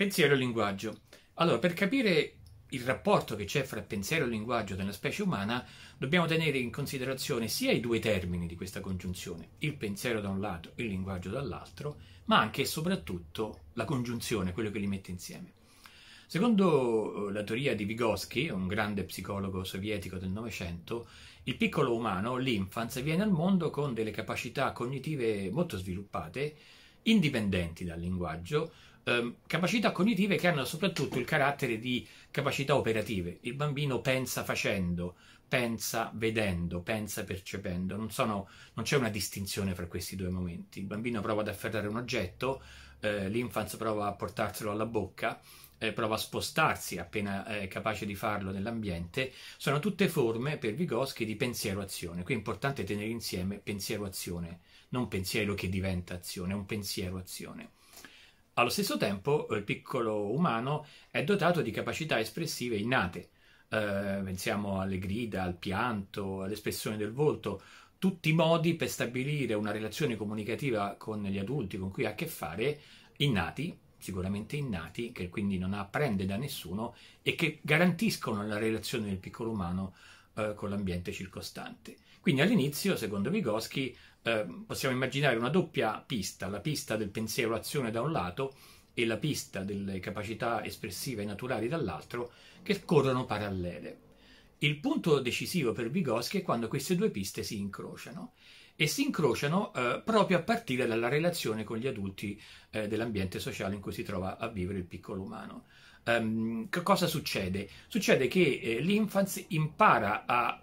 Pensiero e linguaggio. Allora, per capire il rapporto che c'è fra pensiero e linguaggio nella specie umana, dobbiamo tenere in considerazione sia i due termini di questa congiunzione, il pensiero da un lato e il linguaggio dall'altro, ma anche e soprattutto la congiunzione, quello che li mette insieme. Secondo eh, la teoria di Vygotsky, un grande psicologo sovietico del Novecento, il piccolo umano, l'infanz, viene al mondo con delle capacità cognitive molto sviluppate, indipendenti dal linguaggio, Ehm, capacità cognitive che hanno soprattutto il carattere di capacità operative. Il bambino pensa facendo, pensa vedendo, pensa percependo, non, sono, non c'è una distinzione fra questi due momenti. Il bambino prova ad afferrare un oggetto, eh, l'infanzia prova a portarselo alla bocca, eh, prova a spostarsi appena è capace di farlo nell'ambiente, sono tutte forme per Vygotsky di pensiero-azione. Qui è importante tenere insieme pensiero-azione, non pensiero che diventa azione, è un pensiero-azione. Allo stesso tempo, eh, il piccolo umano è dotato di capacità espressive innate. Eh, pensiamo alle grida, al pianto, all'espressione del volto, tutti i modi per stabilire una relazione comunicativa con gli adulti con cui ha a che fare, innati, sicuramente innati, che quindi non apprende da nessuno e che garantiscono la relazione del piccolo umano eh, con l'ambiente circostante. Quindi all'inizio, secondo Vygotsky, eh, possiamo immaginare una doppia pista, la pista del pensiero-azione da un lato e la pista delle capacità espressive e naturali dall'altro, che corrono parallele. Il punto decisivo per Vygotsky è quando queste due piste si incrociano e si incrociano eh, proprio a partire dalla relazione con gli adulti eh, dell'ambiente sociale in cui si trova a vivere il piccolo umano. Um, cosa succede? Succede che eh, l'infanzia impara a,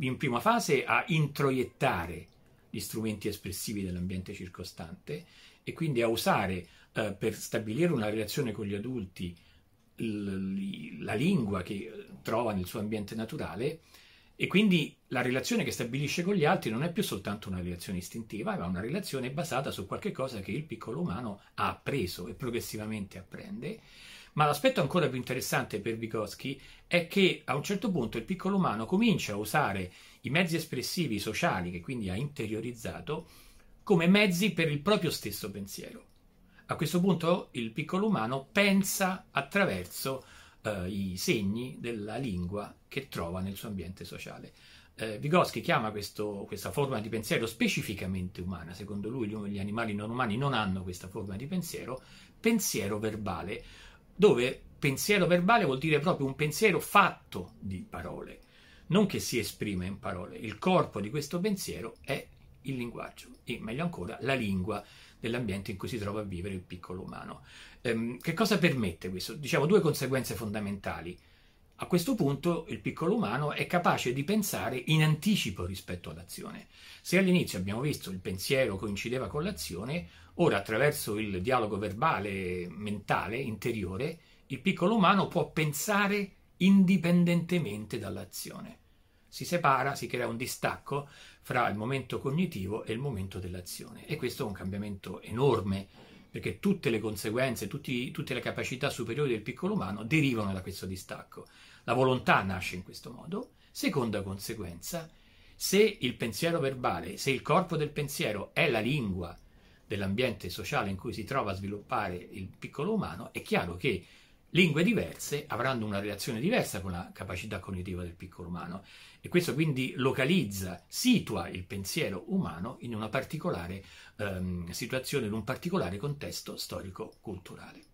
in prima fase a introiettare gli strumenti espressivi dell'ambiente circostante e quindi a usare eh, per stabilire una relazione con gli adulti l- l- la lingua che eh, trova nel suo ambiente naturale e quindi la relazione che stabilisce con gli altri non è più soltanto una relazione istintiva, ma una relazione basata su qualcosa che il piccolo umano ha appreso e progressivamente apprende. Ma l'aspetto ancora più interessante per Vygotsky è che a un certo punto il piccolo umano comincia a usare i mezzi espressivi sociali, che quindi ha interiorizzato, come mezzi per il proprio stesso pensiero. A questo punto il piccolo umano pensa attraverso eh, i segni della lingua che trova nel suo ambiente sociale. Eh, Vygotsky chiama questo, questa forma di pensiero specificamente umana, secondo lui gli animali non umani non hanno questa forma di pensiero, pensiero verbale, dove pensiero verbale vuol dire proprio un pensiero fatto di parole, non che si esprime in parole, il corpo di questo pensiero è il linguaggio e, meglio ancora, la lingua dell'ambiente in cui si trova a vivere il piccolo umano. Ehm, che cosa permette questo? Diciamo due conseguenze fondamentali. A questo punto il piccolo umano è capace di pensare in anticipo rispetto all'azione. Se all'inizio abbiamo visto il pensiero coincideva con l'azione, ora attraverso il dialogo verbale, mentale, interiore, il piccolo umano può pensare indipendentemente dall'azione si separa, si crea un distacco fra il momento cognitivo e il momento dell'azione. E questo è un cambiamento enorme, perché tutte le conseguenze, tutti, tutte le capacità superiori del piccolo umano derivano da questo distacco. La volontà nasce in questo modo. Seconda conseguenza, se il pensiero verbale, se il corpo del pensiero è la lingua dell'ambiente sociale in cui si trova a sviluppare il piccolo umano, è chiaro che lingue diverse avranno una relazione diversa con la capacità cognitiva del piccolo umano e questo quindi localizza, situa il pensiero umano in una particolare ehm, situazione, in un particolare contesto storico-culturale.